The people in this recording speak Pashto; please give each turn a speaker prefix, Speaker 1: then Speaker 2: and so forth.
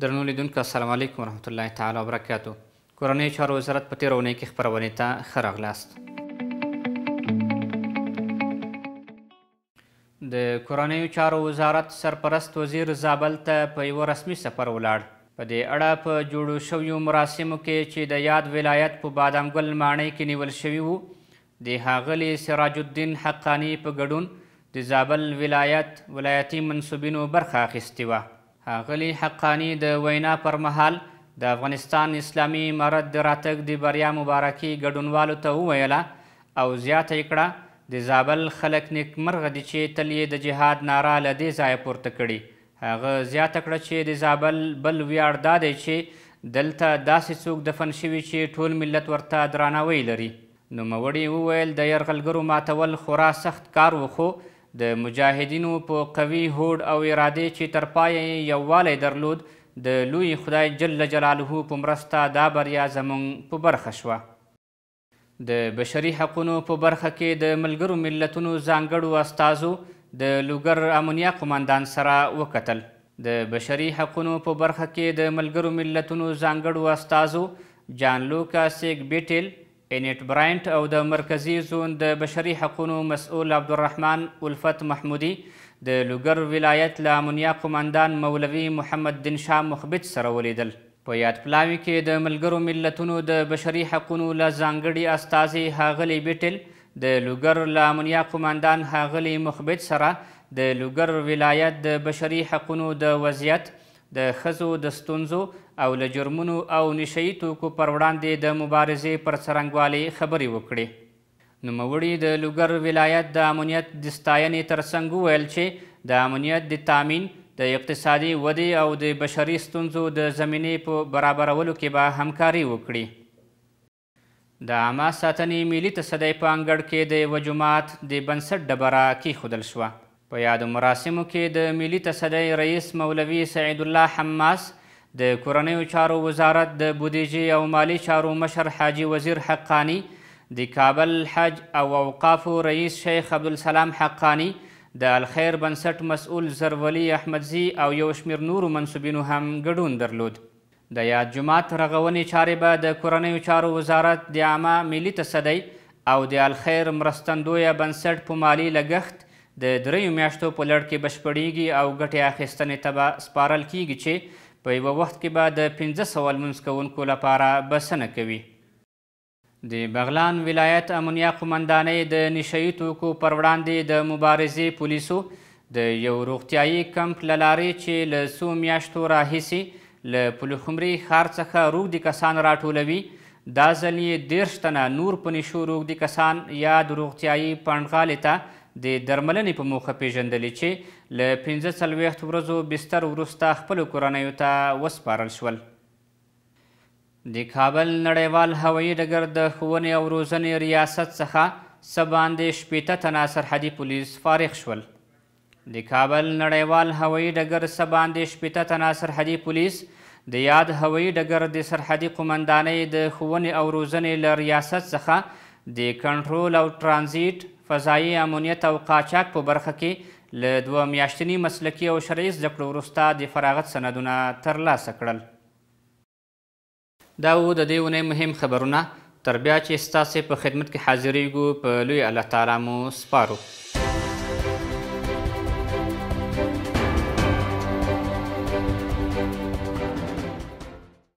Speaker 1: درنو لیدونکو السلام علیکم ورحمت الله تعالی وبرکاتو کورنۍ چارو وزارت په تیره اونۍ کې خپرونې ته ښه راغلاست د کورنیو چارو وزارت سرپرست وزیر زابل ته په یوه رسمي سفر ولاړ په دې اړه په جوړو شویو مراسمو کې چې د یاد ولایت په بادام ګل ماڼۍ کې نیول شوي وو د هاغلي سراج الدین حقانی په ګډون د زابل ولایت ولایتي منصوبینو برخه اخیستې وه هغلی حقانی د وینا پر مهال د افغانستان اسلامي امارت د راتګ د بریا مبارکي ګډونوالو ته وویله او زیاته یې کړه د زابل خلک نیکمرغه دي چې تل یې د جهاد ناره له دې ځایه پورته کړي هغه زیاته کړه چې د زابل بل ویاړ دا دی چې دلته داسې څوک دفن شوي چې ټول ملت ورته درناوی لري نوموړي وویل د یرغلګرو ماتول خورا سخت کار و خو د مجاهدینو په قوي هوډ او ارادې چې تر پایې یووالی درلود د لوی خدای جل جلاله په مرسته دا بریا زموږ په برخه شوه د بشري حقونو په برخه کې د ملګرو ملتونو ځانګړو استازو د لوګر امونیا قماندان سره وکتل د بشري حقونو په برخه کې د ملګرو ملتونو ځانګړو استازو جان لوکا سیګ بیټل انټ براینټ او د مرکزی زون د بشري حقوقو مسؤل عبدالرحمن الفت محمودي د لوګر ولایت له امنیا قماندان مولوي محمد دین شاه مخبت سره ولیدل په یاد پلاوي کې د ملګرو ملتونو د بشري حقوقو له ځانګړي استازي هاغلی بیټل د لوګر له امنیا قماندان هاغلی مخبت سره د لوګر ولایت د بشري حقوقو د وضعیت د ښځو د ستونزو او له جرمونو او نشهیي توکو پر وړاندې د مبارزې پر څرنګوالي خبرې وکړې نوموړي د لوګر ولایت د امنیت د ستاینې ترڅنګ وویل چې د امنیت د تامین د اقتصادي ودې او د بشري ستونزو د زمینې په برابرولو کې به همکاري وکړي د عامه ساتنې ملي تصدۍ په انګړ کې د یوه جومات د بنسټ ډبره کیښودل شوه په یادو مراسمو کې د ملي تصدۍ رئیس مولوي سعید الله حماس د کورنیو چارو وزارت د بودیجې او مالی چارو مشر حاجی وزیر حقانی د کابل حج او اوقافو رئیس شیخ عبدالسلام حقانی د الخیر بنسټ مسؤل زرولی احمدزی او یو شمیر نورو منصوبینو هم ګډون درلود د یاد جماعت رغونې چارې به د کورنیو چارو وزارت د عامه ملي تصدۍ او د الخیر مرستندویه بنسټ په مالی لګښت د دریو میاشتو په لړ کې بشپړیږي او ګټې اخیستنې ته به سپارل کیږي چې په یوه وخت کې به د پنځه سوه لمونځ کوونکو لپاره بسنه کوي د بغلان ولایت امنیه قمندانۍ د نشوي توکو پر وړاندې د مبارزې پولیسو د یو روغتیایي کمپ له لارې چې له څو میاشتو راهیسې له پلخمري ښار څخه روږدي کسان راټولوي دا ځل یې دیرش تنه نور په نشو روږدي کسان یا د روغتیایي پنډغالې ته د درملنې په موخه پیژندلې چې له پنځه څلوېښت ورځو بستر وروسته خپلو کورنیو ته وسپارل شول د کابل نړیوال هوایي ډګر د ښوونې او روزنې ریاست څخه څه باندې شپېته تنه سرحدي پولیس فارغ شول د کابل نړیوال هوایي ډګر څه باندې شپېته تنه سرحدي پولیس د یاد هوایي ډګر د سرحدي قمندانۍ د ښوونې او روزنې له ریاست څخه د کنټرول او ترانزیت فضایي امنیت او قاچاق په برخه کې له دوه میاشتني مسلکي او شرعي زده کړو وروسته د فراغت سندونه ترلاسه کړل دا و د دې اونۍ مهم خبرونه تر بیا چې ستاسې په خدمت کې حاضرېږو په لوی الله تعالی مو سپارو